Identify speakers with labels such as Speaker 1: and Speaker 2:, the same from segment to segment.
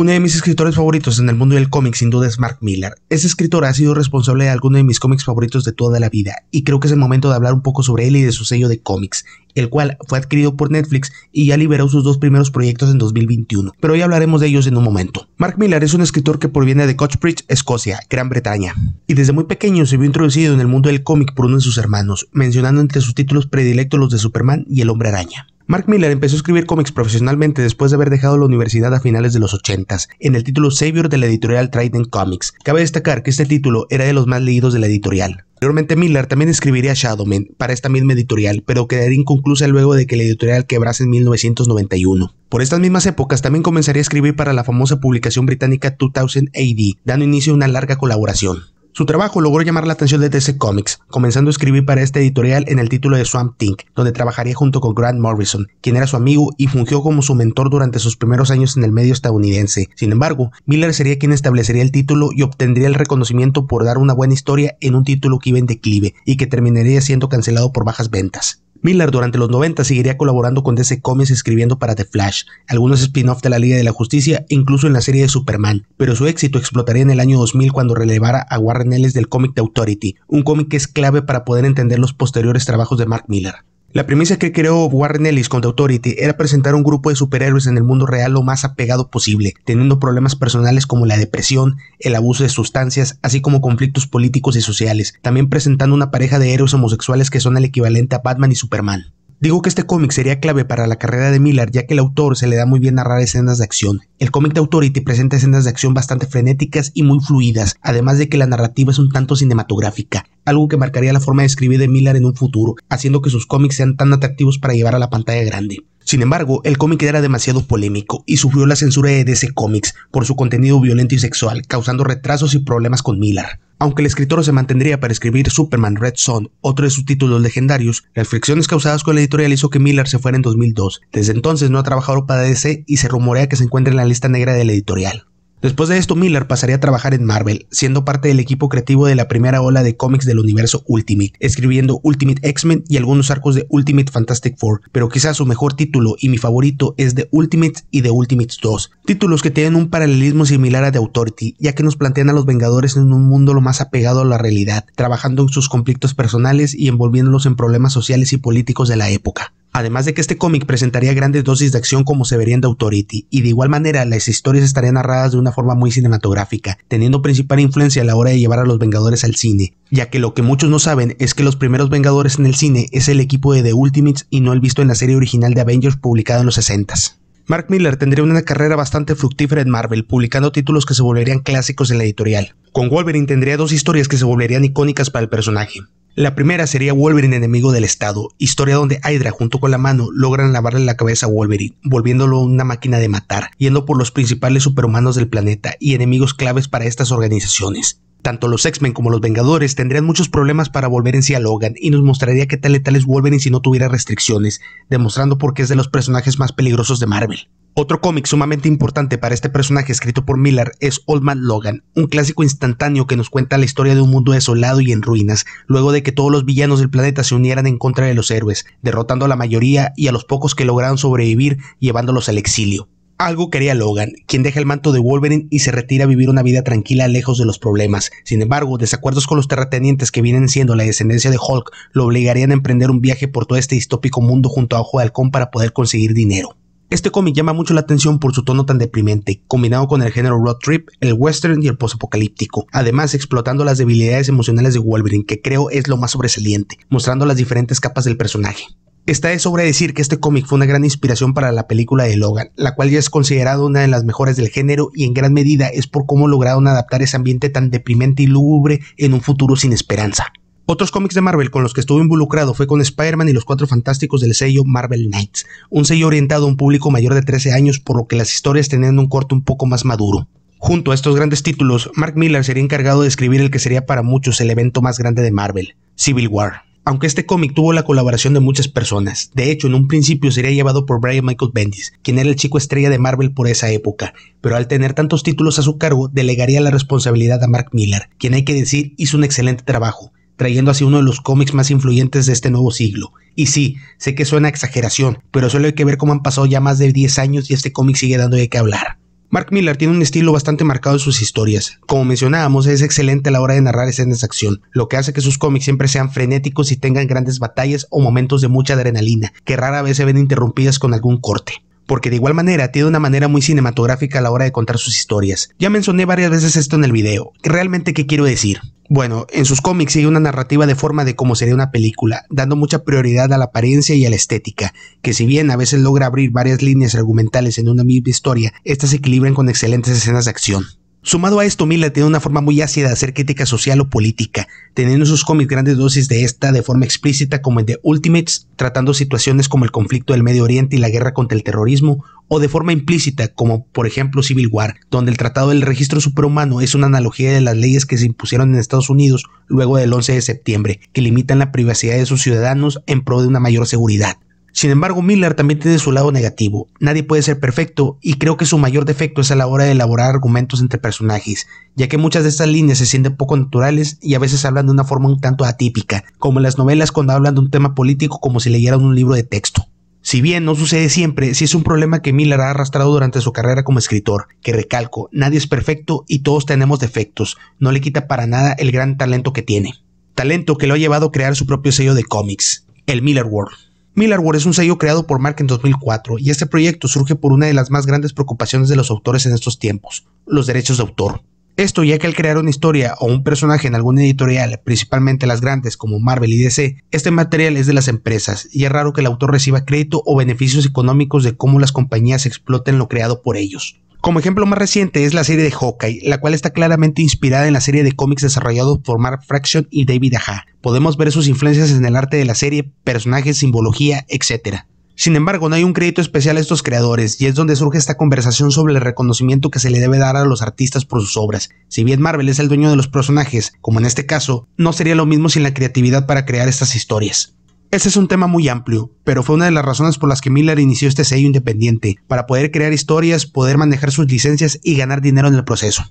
Speaker 1: Uno de mis escritores favoritos en el mundo del cómic sin duda es Mark Miller. Ese escritor ha sido responsable de alguno de mis cómics favoritos de toda la vida y creo que es el momento de hablar un poco sobre él y de su sello de cómics, el cual fue adquirido por Netflix y ya liberó sus dos primeros proyectos en 2021, pero hoy hablaremos de ellos en un momento. Mark Miller es un escritor que proviene de Cochbridge, Escocia, Gran Bretaña, y desde muy pequeño se vio introducido en el mundo del cómic por uno de sus hermanos, mencionando entre sus títulos predilectos los de Superman y El Hombre Araña. Mark Miller empezó a escribir cómics profesionalmente después de haber dejado la universidad a finales de los 80 en el título Savior de la editorial Trident Comics. Cabe destacar que este título era de los más leídos de la editorial. Posteriormente Miller también escribiría Shadowman para esta misma editorial, pero quedaría inconclusa luego de que la editorial quebrase en 1991. Por estas mismas épocas también comenzaría a escribir para la famosa publicación británica 2000 AD, dando inicio a una larga colaboración. Su trabajo logró llamar la atención de DC Comics, comenzando a escribir para esta editorial en el título de Swamp Thing, donde trabajaría junto con Grant Morrison, quien era su amigo y fungió como su mentor durante sus primeros años en el medio estadounidense. Sin embargo, Miller sería quien establecería el título y obtendría el reconocimiento por dar una buena historia en un título que iba en declive y que terminaría siendo cancelado por bajas ventas. Miller durante los 90 seguiría colaborando con DC Comics escribiendo para The Flash, algunos spin offs de la Liga de la Justicia, incluso en la serie de Superman, pero su éxito explotaría en el año 2000 cuando relevara a Warren Ellis del cómic The Authority, un cómic que es clave para poder entender los posteriores trabajos de Mark Miller. La premisa que creó Warren Ellis con The Authority era presentar un grupo de superhéroes en el mundo real lo más apegado posible, teniendo problemas personales como la depresión, el abuso de sustancias, así como conflictos políticos y sociales, también presentando una pareja de héroes homosexuales que son el equivalente a Batman y Superman. Digo que este cómic sería clave para la carrera de Miller, ya que el autor se le da muy bien narrar escenas de acción. El cómic de Authority presenta escenas de acción bastante frenéticas y muy fluidas, además de que la narrativa es un tanto cinematográfica, algo que marcaría la forma de escribir de Miller en un futuro, haciendo que sus cómics sean tan atractivos para llevar a la pantalla grande. Sin embargo, el cómic era demasiado polémico y sufrió la censura de DC Comics por su contenido violento y sexual, causando retrasos y problemas con Miller. Aunque el escritor se mantendría para escribir Superman Red Son, otro de sus títulos legendarios, las fricciones causadas con la editorial hizo que Miller se fuera en 2002. Desde entonces no ha trabajado para DC y se rumorea que se encuentra en la lista negra de la editorial. Después de esto, Miller pasaría a trabajar en Marvel, siendo parte del equipo creativo de la primera ola de cómics del universo Ultimate, escribiendo Ultimate X-Men y algunos arcos de Ultimate Fantastic Four, pero quizás su mejor título y mi favorito es The Ultimate y The Ultimates 2, títulos que tienen un paralelismo similar a The Authority, ya que nos plantean a los Vengadores en un mundo lo más apegado a la realidad, trabajando en sus conflictos personales y envolviéndolos en problemas sociales y políticos de la época. Además de que este cómic presentaría grandes dosis de acción como se vería en The Authority, y de igual manera las historias estarían narradas de una forma muy cinematográfica, teniendo principal influencia a la hora de llevar a los Vengadores al cine, ya que lo que muchos no saben es que los primeros Vengadores en el cine es el equipo de The Ultimates y no el visto en la serie original de Avengers publicada en los 60s. Mark Miller tendría una carrera bastante fructífera en Marvel, publicando títulos que se volverían clásicos en la editorial. Con Wolverine tendría dos historias que se volverían icónicas para el personaje. La primera sería Wolverine enemigo del Estado, historia donde Hydra junto con la mano logran lavarle la cabeza a Wolverine, volviéndolo una máquina de matar, yendo por los principales superhumanos del planeta y enemigos claves para estas organizaciones tanto los X-Men como los Vengadores tendrían muchos problemas para volver en sí a Logan y nos mostraría qué tal y vuelven vuelven si no tuviera restricciones, demostrando por qué es de los personajes más peligrosos de Marvel. Otro cómic sumamente importante para este personaje escrito por Miller es Old Man Logan, un clásico instantáneo que nos cuenta la historia de un mundo desolado y en ruinas, luego de que todos los villanos del planeta se unieran en contra de los héroes, derrotando a la mayoría y a los pocos que lograron sobrevivir llevándolos al exilio. Algo quería Logan, quien deja el manto de Wolverine y se retira a vivir una vida tranquila lejos de los problemas. Sin embargo, desacuerdos con los terratenientes que vienen siendo la descendencia de Hulk lo obligarían a emprender un viaje por todo este distópico mundo junto a Ojo de Halcón para poder conseguir dinero. Este cómic llama mucho la atención por su tono tan deprimente, combinado con el género road trip, el western y el posapocalíptico, además explotando las debilidades emocionales de Wolverine, que creo es lo más sobresaliente, mostrando las diferentes capas del personaje. Está de sobre decir que este cómic fue una gran inspiración para la película de Logan, la cual ya es considerada una de las mejores del género y en gran medida es por cómo lograron adaptar ese ambiente tan deprimente y lúgubre en un futuro sin esperanza. Otros cómics de Marvel con los que estuvo involucrado fue con Spider-Man y los Cuatro Fantásticos del sello Marvel Knights, un sello orientado a un público mayor de 13 años por lo que las historias tenían un corte un poco más maduro. Junto a estos grandes títulos, Mark Miller sería encargado de escribir el que sería para muchos el evento más grande de Marvel, Civil War aunque este cómic tuvo la colaboración de muchas personas. De hecho, en un principio sería llevado por Brian Michael Bendis, quien era el chico estrella de Marvel por esa época, pero al tener tantos títulos a su cargo, delegaría la responsabilidad a Mark Miller, quien hay que decir hizo un excelente trabajo, trayendo así uno de los cómics más influyentes de este nuevo siglo. Y sí, sé que suena exageración, pero solo hay que ver cómo han pasado ya más de 10 años y este cómic sigue dando de qué hablar. Mark Miller tiene un estilo bastante marcado en sus historias. Como mencionábamos, es excelente a la hora de narrar escenas de acción, lo que hace que sus cómics siempre sean frenéticos y tengan grandes batallas o momentos de mucha adrenalina, que rara vez se ven interrumpidas con algún corte porque de igual manera tiene una manera muy cinematográfica a la hora de contar sus historias. Ya mencioné varias veces esto en el video. ¿Realmente qué quiero decir? Bueno, en sus cómics sigue una narrativa de forma de cómo sería una película, dando mucha prioridad a la apariencia y a la estética, que si bien a veces logra abrir varias líneas argumentales en una misma historia, estas se equilibran con excelentes escenas de acción. Sumado a esto, Miller tiene una forma muy ácida de hacer crítica social o política, teniendo en sus cómics grandes dosis de esta de forma explícita como en The Ultimates, tratando situaciones como el conflicto del Medio Oriente y la guerra contra el terrorismo, o de forma implícita como por ejemplo Civil War, donde el Tratado del Registro Superhumano es una analogía de las leyes que se impusieron en Estados Unidos luego del 11 de septiembre, que limitan la privacidad de sus ciudadanos en pro de una mayor seguridad. Sin embargo, Miller también tiene su lado negativo. Nadie puede ser perfecto y creo que su mayor defecto es a la hora de elaborar argumentos entre personajes, ya que muchas de estas líneas se sienten poco naturales y a veces hablan de una forma un tanto atípica, como en las novelas cuando hablan de un tema político como si leyeran un libro de texto. Si bien no sucede siempre, sí es un problema que Miller ha arrastrado durante su carrera como escritor, que recalco, nadie es perfecto y todos tenemos defectos, no le quita para nada el gran talento que tiene. Talento que lo ha llevado a crear su propio sello de cómics, el Miller World. MillerWare es un sello creado por Mark en 2004 y este proyecto surge por una de las más grandes preocupaciones de los autores en estos tiempos, los derechos de autor. Esto ya que al crear una historia o un personaje en alguna editorial, principalmente las grandes como Marvel y DC, este material es de las empresas y es raro que el autor reciba crédito o beneficios económicos de cómo las compañías exploten lo creado por ellos. Como ejemplo más reciente es la serie de Hawkeye, la cual está claramente inspirada en la serie de cómics desarrollados por Mark Fraction y David Aja. Podemos ver sus influencias en el arte de la serie, personajes, simbología, etc. Sin embargo, no hay un crédito especial a estos creadores, y es donde surge esta conversación sobre el reconocimiento que se le debe dar a los artistas por sus obras. Si bien Marvel es el dueño de los personajes, como en este caso, no sería lo mismo sin la creatividad para crear estas historias. Este es un tema muy amplio, pero fue una de las razones por las que Miller inició este sello independiente, para poder crear historias, poder manejar sus licencias y ganar dinero en el proceso.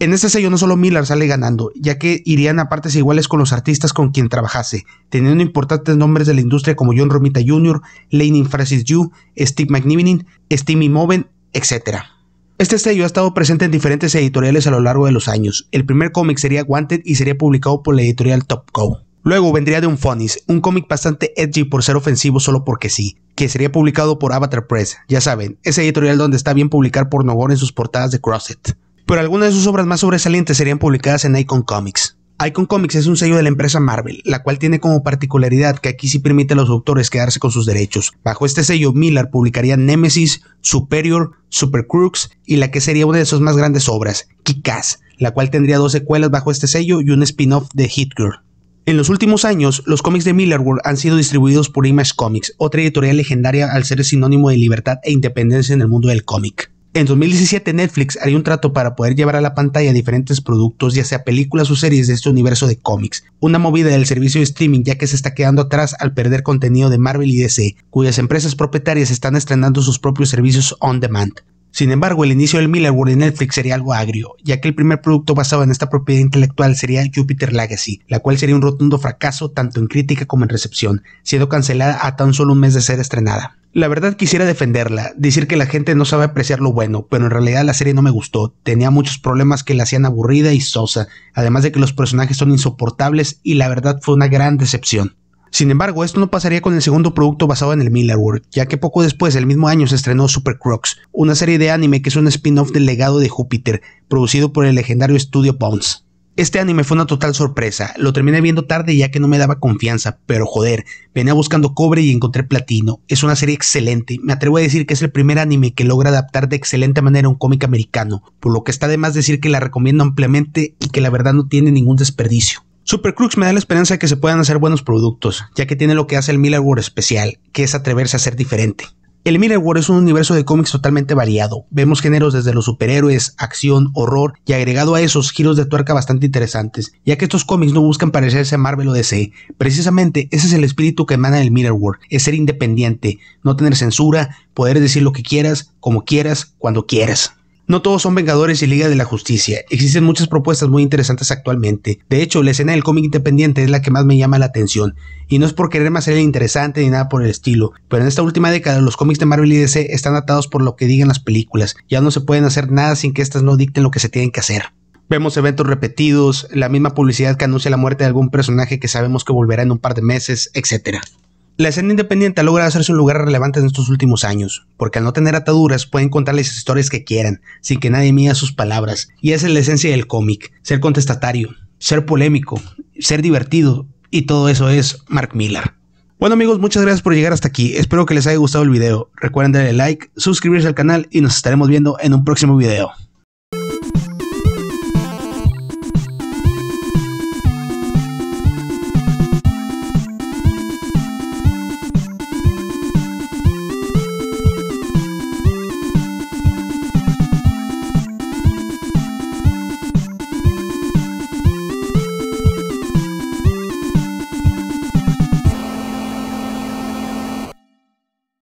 Speaker 1: En este sello no solo Miller sale ganando, ya que irían a partes iguales con los artistas con quien trabajase, teniendo importantes nombres de la industria como John Romita Jr., Lenin Francis Yu, Steve McNiven, Steamy Moven, etc. Este sello ha estado presente en diferentes editoriales a lo largo de los años. El primer cómic sería Wanted y sería publicado por la editorial Top Cow. Luego vendría de un Funnies, un cómic bastante edgy por ser ofensivo solo porque sí, que sería publicado por Avatar Press, ya saben, ese editorial donde está bien publicar Novor en sus portadas de Crosset. Pero algunas de sus obras más sobresalientes serían publicadas en Icon Comics. Icon Comics es un sello de la empresa Marvel, la cual tiene como particularidad que aquí sí permite a los autores quedarse con sus derechos. Bajo este sello, Miller publicaría Nemesis, Superior, Super Crux y la que sería una de sus más grandes obras, kick la cual tendría dos secuelas bajo este sello y un spin-off de Hit Girl. En los últimos años, los cómics de World han sido distribuidos por Image Comics, otra editorial legendaria al ser sinónimo de libertad e independencia en el mundo del cómic. En 2017 Netflix haría un trato para poder llevar a la pantalla diferentes productos, ya sea películas o series de este universo de cómics, una movida del servicio de streaming ya que se está quedando atrás al perder contenido de Marvel y DC, cuyas empresas propietarias están estrenando sus propios servicios on demand. Sin embargo, el inicio del World en Netflix sería algo agrio, ya que el primer producto basado en esta propiedad intelectual sería Jupiter Legacy, la cual sería un rotundo fracaso tanto en crítica como en recepción, siendo cancelada a tan solo un mes de ser estrenada. La verdad quisiera defenderla, decir que la gente no sabe apreciar lo bueno, pero en realidad la serie no me gustó, tenía muchos problemas que la hacían aburrida y sosa, además de que los personajes son insoportables y la verdad fue una gran decepción. Sin embargo, esto no pasaría con el segundo producto basado en el Miller World, ya que poco después, el mismo año, se estrenó Super Crocs, una serie de anime que es un spin-off del legado de Júpiter, producido por el legendario estudio Bones. Este anime fue una total sorpresa, lo terminé viendo tarde ya que no me daba confianza, pero joder, venía buscando cobre y encontré platino, es una serie excelente, me atrevo a decir que es el primer anime que logra adaptar de excelente manera un cómic americano, por lo que está de más decir que la recomiendo ampliamente y que la verdad no tiene ningún desperdicio. Supercrux me da la esperanza de que se puedan hacer buenos productos, ya que tiene lo que hace el War especial, que es atreverse a ser diferente. El War es un universo de cómics totalmente variado. Vemos géneros desde los superhéroes, acción, horror y agregado a esos giros de tuerca bastante interesantes, ya que estos cómics no buscan parecerse a Marvel o DC. Precisamente ese es el espíritu que emana el War, es ser independiente, no tener censura, poder decir lo que quieras, como quieras, cuando quieras. No todos son Vengadores y Liga de la Justicia. Existen muchas propuestas muy interesantes actualmente. De hecho, la escena del cómic independiente es la que más me llama la atención. Y no es por querer más ser interesante ni nada por el estilo. Pero en esta última década los cómics de Marvel y DC están atados por lo que digan las películas. Ya no se pueden hacer nada sin que éstas no dicten lo que se tienen que hacer. Vemos eventos repetidos, la misma publicidad que anuncia la muerte de algún personaje que sabemos que volverá en un par de meses, etc. La escena independiente logra hacerse un lugar relevante en estos últimos años, porque al no tener ataduras pueden contarles las historias que quieran, sin que nadie mida sus palabras, y esa es la esencia del cómic, ser contestatario, ser polémico, ser divertido, y todo eso es Mark Miller. Bueno amigos, muchas gracias por llegar hasta aquí, espero que les haya gustado el video, recuerden darle like, suscribirse al canal y nos estaremos viendo en un próximo video.